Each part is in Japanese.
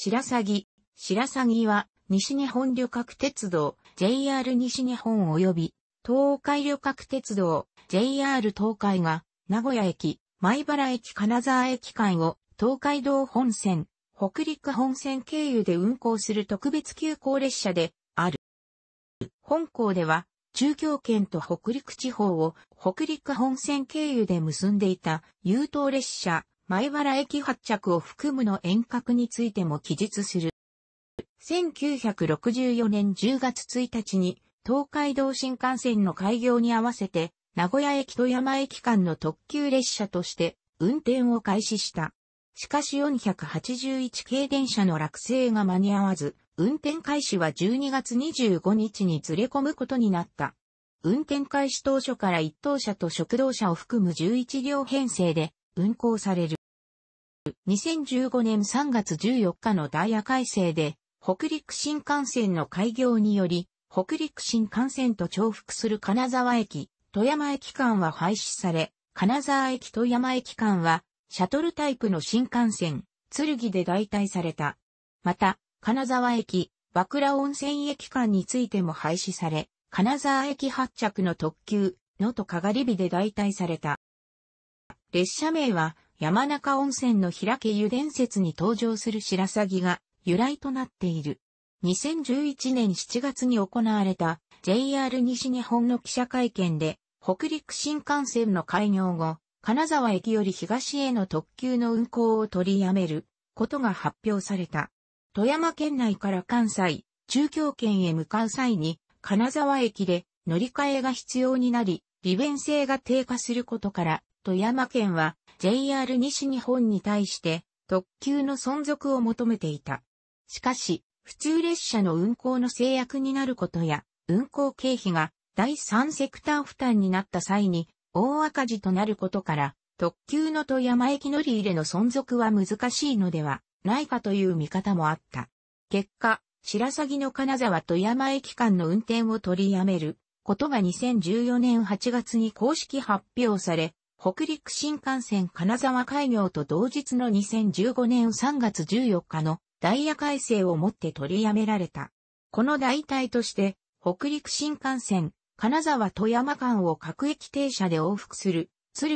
白鷺。白鷺は、西日本旅客鉄道、JR 西日本及び、東海旅客鉄道、JR 東海が、名古屋駅、米原駅金沢駅間を、東海道本線、北陸本線経由で運行する特別急行列車で、ある。本校では、中京圏と北陸地方を北陸本線経由で結んでいた優等列車前原駅発着を含むの遠隔についても記述する。1964年10月1日に東海道新幹線の開業に合わせて名古屋駅と山駅間の特急列車として運転を開始した。しかし481系電車の落成が間に合わず、運転開始は12月25日にずれ込むことになった。運転開始当初から一等車と食堂車を含む11両編成で運行される。2015年3月14日のダイヤ改正で、北陸新幹線の開業により、北陸新幹線と重複する金沢駅、富山駅間は廃止され、金沢駅富山駅間は、シャトルタイプの新幹線、剣で代替された。また、金沢駅、和倉温泉駅間についても廃止され、金沢駅発着の特急、のとかがり火で代替された。列車名は、山中温泉の開け湯伝説に登場する白鷺が由来となっている。2011年7月に行われた JR 西日本の記者会見で、北陸新幹線の開業後、金沢駅より東への特急の運行を取りやめることが発表された。富山県内から関西、中京圏へ向かう際に、金沢駅で乗り換えが必要になり、利便性が低下することから、富山県は JR 西日本に対して特急の存続を求めていた。しかし、普通列車の運行の制約になることや、運行経費が第三セクター負担になった際に大赤字となることから、特急の富山駅乗り入れの存続は難しいのではないかという見方もあった。結果、白鷺の金沢富山駅間の運転を取りやめることが2014年8月に公式発表され、北陸新幹線金沢開業と同日の2015年3月14日のダイヤ改正をもって取りやめられた。この代替として、北陸新幹線金沢富山間を各駅停車で往復する、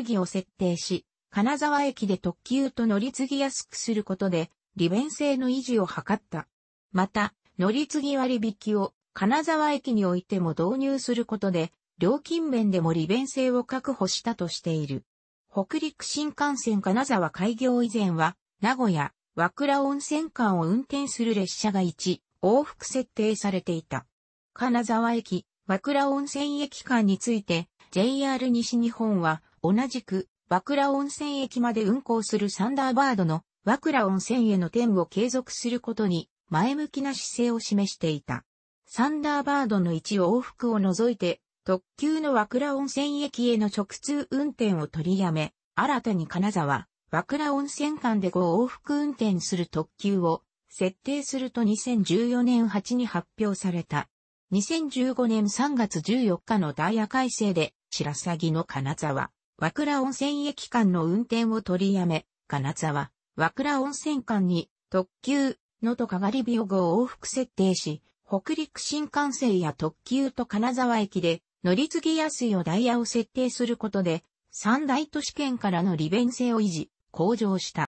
剣を設定し、金沢駅で特急と乗り継ぎやすくすることで、利便性の維持を図った。また、乗り継ぎ割引を金沢駅においても導入することで、料金面でも利便性を確保したとしている。北陸新幹線金沢開業以前は、名古屋、和倉温泉間を運転する列車が1、往復設定されていた。金沢駅、和倉温泉駅間について、JR 西日本は、同じく、和倉温泉駅まで運行するサンダーバードの、和倉温泉への点を継続することに、前向きな姿勢を示していた。サンダーバードの1往復を除いて、特急の和倉温泉駅への直通運転を取りやめ、新たに金沢、和倉温泉間で5往復運転する特急を設定すると2014年8に発表された。2015年3月14日のダイヤ改正で、白鷺の金沢、和倉温泉駅間の運転を取りやめ、金沢、和倉温泉間に特急、のとかがりびを5往復設定し、北陸新幹線や特急と金沢駅で乗り継ぎやすいをダイヤを設定することで、三大都市圏からの利便性を維持、向上した。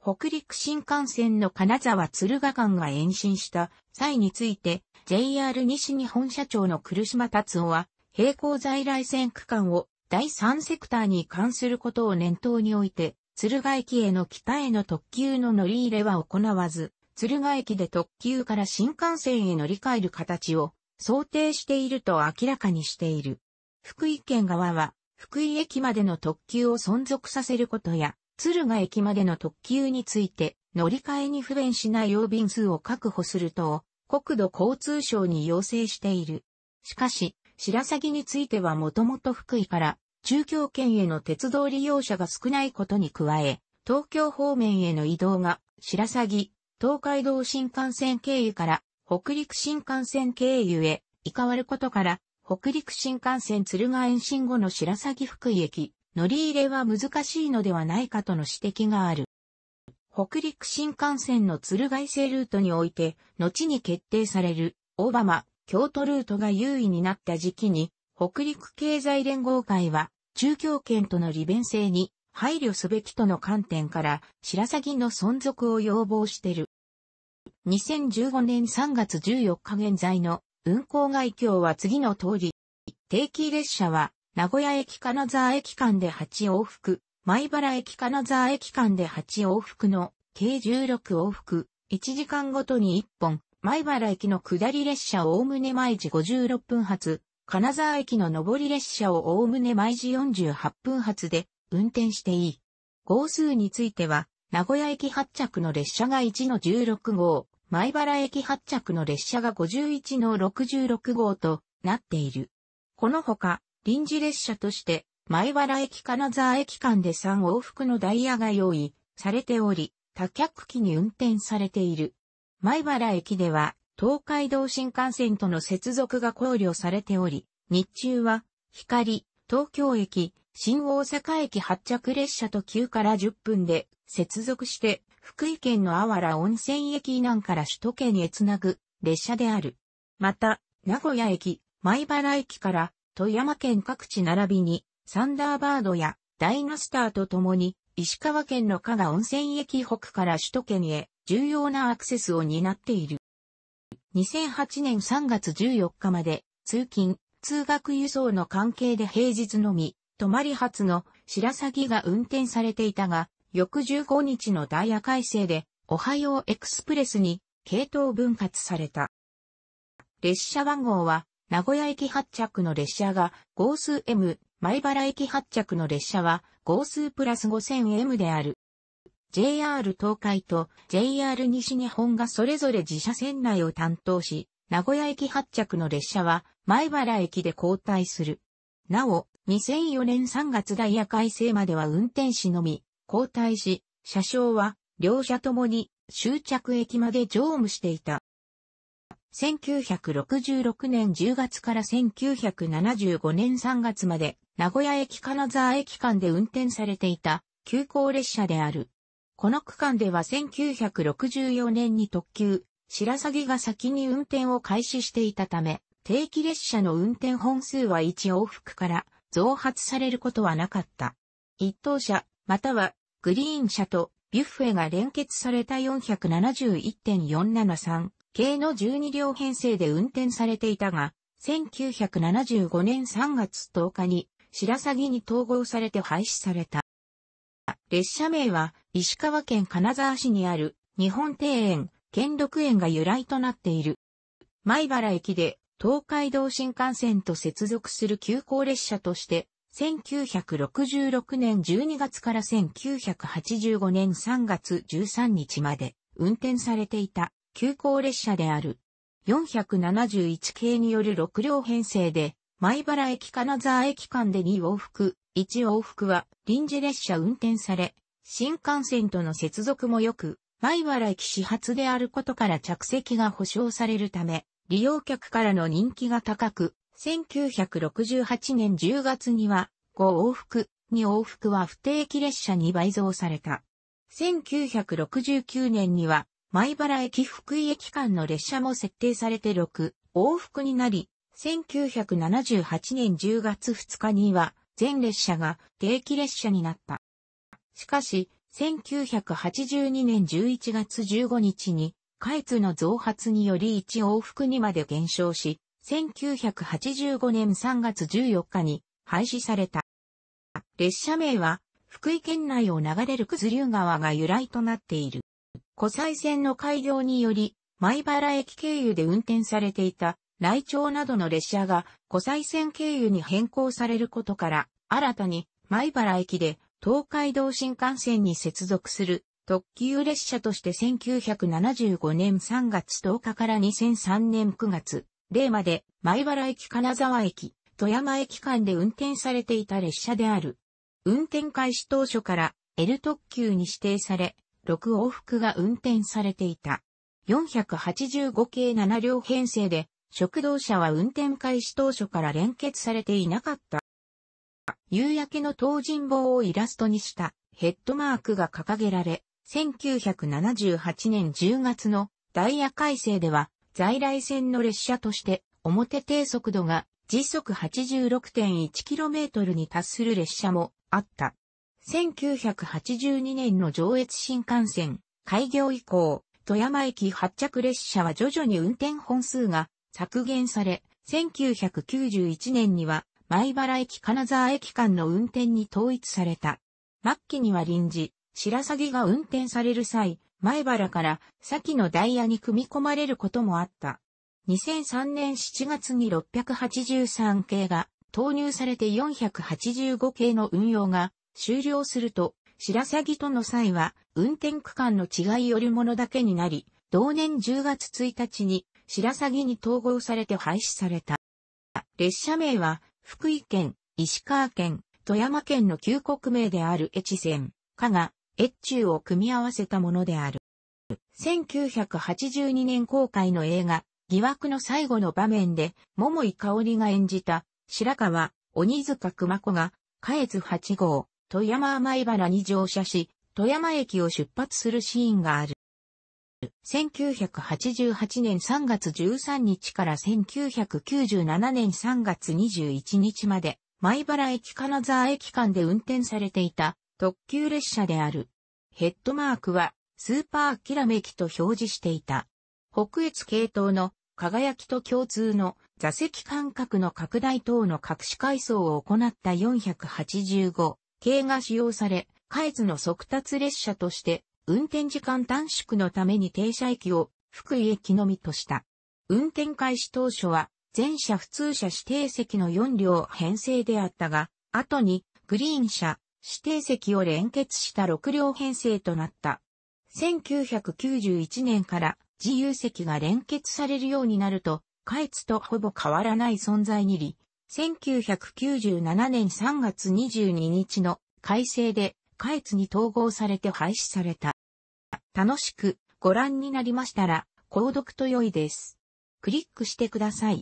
北陸新幹線の金沢敦賀間が延伸した際について、JR 西日本社長の来島達夫は、並行在来線区間を第三セクターに関することを念頭において、敦賀駅への北への特急の乗り入れは行わず、敦賀駅で特急から新幹線へ乗り換える形を想定していると明らかにしている。福井県側は、福井駅までの特急を存続させることや、敦賀駅までの特急について、乗り換えに不便しない要便数を確保すると、国土交通省に要請している。しかし、白鷺についてはもともと福井から中京圏への鉄道利用者が少ないことに加え、東京方面への移動が白鷺、東海道新幹線経由から北陸新幹線経由へ移変わることから、北陸新幹線敦賀延伸後の白鷺福井駅、乗り入れは難しいのではないかとの指摘がある。北陸新幹線の敦賀伊勢ルートにおいて、後に決定される、オバマ、京都ルートが優位になった時期に、北陸経済連合会は、中京圏との利便性に配慮すべきとの観点から、白鷺の存続を要望している。2015年3月14日現在の運行外況は次の通り。定期列車は、名古屋駅金沢駅間で8往復、米原駅金沢駅間で8往復の計16往復、1時間ごとに1本、米原駅の下り列車をおおむね毎時56分発、金沢駅の上り列車をおおむね毎時48分発で運転していい。号数については、名古屋駅発着の列車が1の16号、前原駅発着の列車が51の66号となっている。このほか、臨時列車として、前原駅金沢駅間で3往復のダイヤが用意されており、多客機に運転されている。前原駅では、東海道新幹線との接続が考慮されており、日中は、光、東京駅、新大阪駅発着列車と9から10分で接続して、福井県のあわら温泉駅南から首都圏へつなぐ列車である。また、名古屋駅、米原駅から富山県各地並びに、サンダーバードやダイナスターとともに、石川県の加賀温泉駅北から首都圏へ重要なアクセスを担っている。2008年3月14日まで通勤、通学輸送の関係で平日のみ、泊まり発の白鷺が運転されていたが、翌15日のダイヤ改正で、オハヨーエクスプレスに、系統分割された。列車番号は、名古屋駅発着の列車が、号数 M、前原駅発着の列車は、号数プラス 5000M である。JR 東海と JR 西日本がそれぞれ自社線内を担当し、名古屋駅発着の列車は前原駅で交代する。なお、2004年3月ダイヤ改正までは運転士のみ、交代し、車掌は両者ともに終着駅まで乗務していた。1966年10月から1975年3月まで、名古屋駅金沢駅間で運転されていた、急行列車である。この区間では1964年に特急、白鷺が先に運転を開始していたため、定期列車の運転本数は1往復から増発されることはなかった。一等車、またはグリーン車とビュッフェが連結された471.473系の12両編成で運転されていたが、1975年3月10日に白鷺に統合されて廃止された。列車名は石川県金沢市にある日本庭園、兼六園が由来となっている。前原駅で東海道新幹線と接続する急行列車として、1966年12月から1985年3月13日まで運転されていた急行列車である。471系による6両編成で、米原駅金沢駅間で2往復、1往復は臨時列車運転され、新幹線との接続もよく、米原駅始発であることから着席が保証されるため、利用客からの人気が高く、1968年10月には、5往復、2往復は不定期列車に倍増された。1969年には、米原駅福井駅間の列車も設定されて6往復になり、1978年10月2日には全列車が定期列車になった。しかし、1982年11月15日に海津の増発により1往復にまで減少し、1985年3月14日に廃止された。列車名は、福井県内を流れる九頭竜川が由来となっている。湖西線の開業により、米原駅経由で運転されていた、来町などの列車が湖西線経由に変更されることから、新たに米原駅で東海道新幹線に接続する特急列車として1975年3月10日から2003年9月、例まで、前原駅金沢駅、富山駅間で運転されていた列車である。運転開始当初から L 特急に指定され、6往復が運転されていた。485系7両編成で、食堂車は運転開始当初から連結されていなかった。夕焼けの東尋坊をイラストにしたヘッドマークが掲げられ、1978年10月のダイヤ改正では、在来線の列車として、表低速度が時速 86.1km に達する列車もあった。1982年の上越新幹線開業以降、富山駅発着列車は徐々に運転本数が削減され、1991年には米原駅金沢駅間の運転に統一された。末期には臨時、白鷺が運転される際、前原から先のダイヤに組み込まれることもあった。2003年7月に683系が投入されて485系の運用が終了すると、白鷺との際は運転区間の違いよりものだけになり、同年10月1日に白鷺に統合されて廃止された。列車名は福井県、石川県、富山県の旧国名である越前、加賀、越中を組み合わせたものである。1982年公開の映画、疑惑の最後の場面で、桃井香織が演じた、白川、鬼塚熊子が、下越8号、富山甘原に乗車し、富山駅を出発するシーンがある。1988年3月13日から1997年3月21日まで、米原駅金沢駅間で運転されていた特急列車である。ヘッドマークは、スーパーキラメキと表示していた。北越系統の輝きと共通の座席間隔の拡大等の隠し改装を行った485系が使用され、海越の速達列車として運転時間短縮のために停車駅を福井駅のみとした。運転開始当初は全車普通車指定席の4両編成であったが、後にグリーン車、指定席を連結した6両編成となった。1991年から自由席が連結されるようになると、下越とほぼ変わらない存在にり、1997年3月22日の改正で下越に統合されて廃止された。楽しくご覧になりましたら、購読と良いです。クリックしてください。